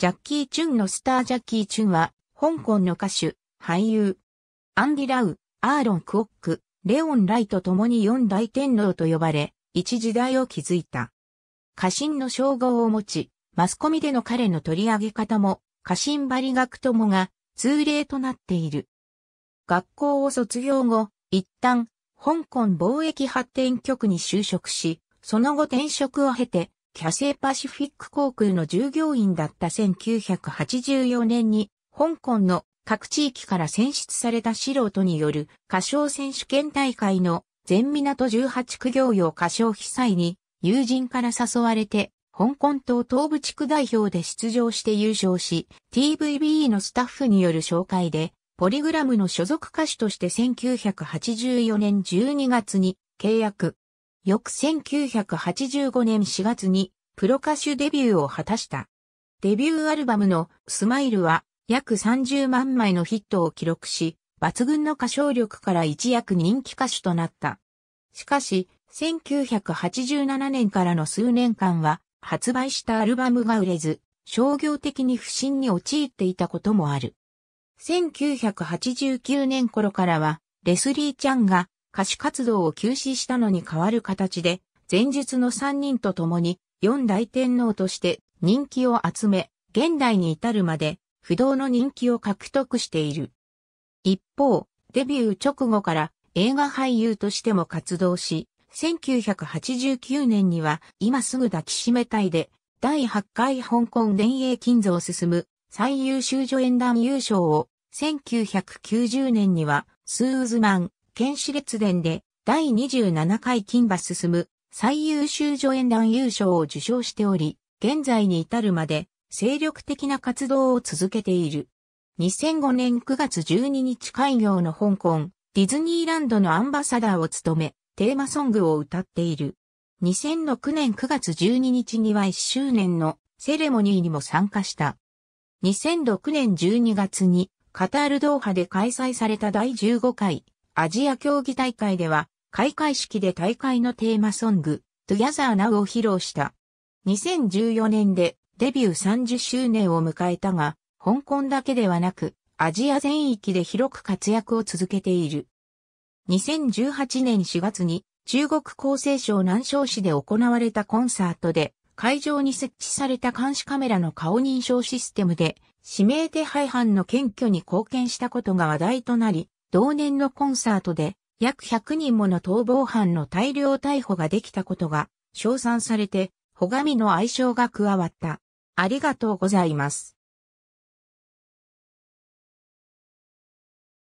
ジャッキー・チュンのスタージャッキー・チュンは、香港の歌手、俳優。アンディ・ラウ、アーロン・クオック、レオン・ライと共に四大天皇と呼ばれ、一時代を築いた。家臣の称号を持ち、マスコミでの彼の取り上げ方も、家臣リ学友が通例となっている。学校を卒業後、一旦、香港貿易発展局に就職し、その後転職を経て、キャセイパシフィック航空の従業員だった1984年に、香港の各地域から選出された素人による歌唱選手権大会の全港18区業用歌唱被災に友人から誘われて香港島東部地区代表で出場して優勝し TVB のスタッフによる紹介でポリグラムの所属歌手として1984年12月に契約翌1985年4月にプロ歌手デビューを果たした。デビューアルバムのスマイルは約30万枚のヒットを記録し、抜群の歌唱力から一躍人気歌手となった。しかし、1987年からの数年間は発売したアルバムが売れず、商業的に不振に陥っていたこともある。1989年頃からは、レスリー・ちゃんが歌手活動を休止したのに代わる形で、前述の3人と共に四大天皇として人気を集め、現代に至るまで不動の人気を獲得している。一方、デビュー直後から映画俳優としても活動し、1989年には今すぐ抱きしめたいで第8回香港電影金像進む最優秀助演団優勝を1990年にはスーズマン、県市列伝で第27回金馬進む最優秀助演団優勝を受賞しており、現在に至るまで精力的な活動を続けている。2005年9月12日開業の香港、ディズニーランドのアンバサダーを務め、テーマソングを歌っている。2006年9月12日には1周年のセレモニーにも参加した。2006年12月にカタールドーハで開催された第15回アジア競技大会では、開会式で大会のテーマソング、Together Now を披露した。2014年でデビュー30周年を迎えたが、香港だけではなく、アジア全域で広く活躍を続けている。2018年4月に中国厚生省南昌市で行われたコンサートで、会場に設置された監視カメラの顔認証システムで、指名手配犯の検挙に貢献したことが話題となり、同年のコンサートで約100人もの逃亡犯の大量逮捕ができたことが称賛されて、ほがみの愛称が加わった。ありがとうございます。